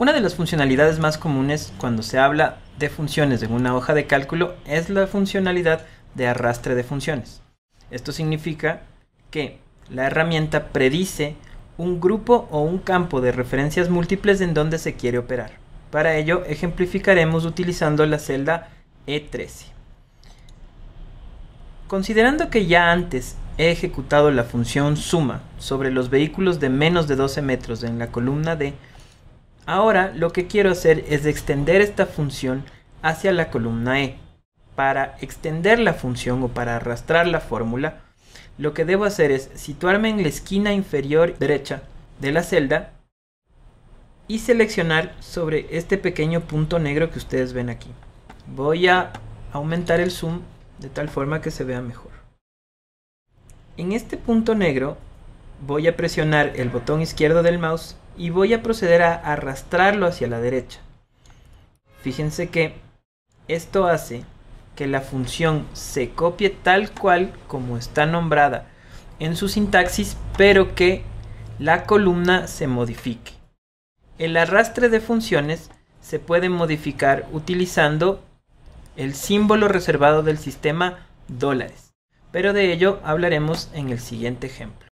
Una de las funcionalidades más comunes cuando se habla de funciones en una hoja de cálculo es la funcionalidad de arrastre de funciones. Esto significa que la herramienta predice un grupo o un campo de referencias múltiples en donde se quiere operar. Para ello ejemplificaremos utilizando la celda E13. Considerando que ya antes he ejecutado la función suma sobre los vehículos de menos de 12 metros en la columna D, Ahora lo que quiero hacer es extender esta función hacia la columna E. Para extender la función o para arrastrar la fórmula, lo que debo hacer es situarme en la esquina inferior derecha de la celda y seleccionar sobre este pequeño punto negro que ustedes ven aquí. Voy a aumentar el zoom de tal forma que se vea mejor. En este punto negro voy a presionar el botón izquierdo del mouse y voy a proceder a arrastrarlo hacia la derecha. Fíjense que esto hace que la función se copie tal cual como está nombrada en su sintaxis, pero que la columna se modifique. El arrastre de funciones se puede modificar utilizando el símbolo reservado del sistema dólares, pero de ello hablaremos en el siguiente ejemplo.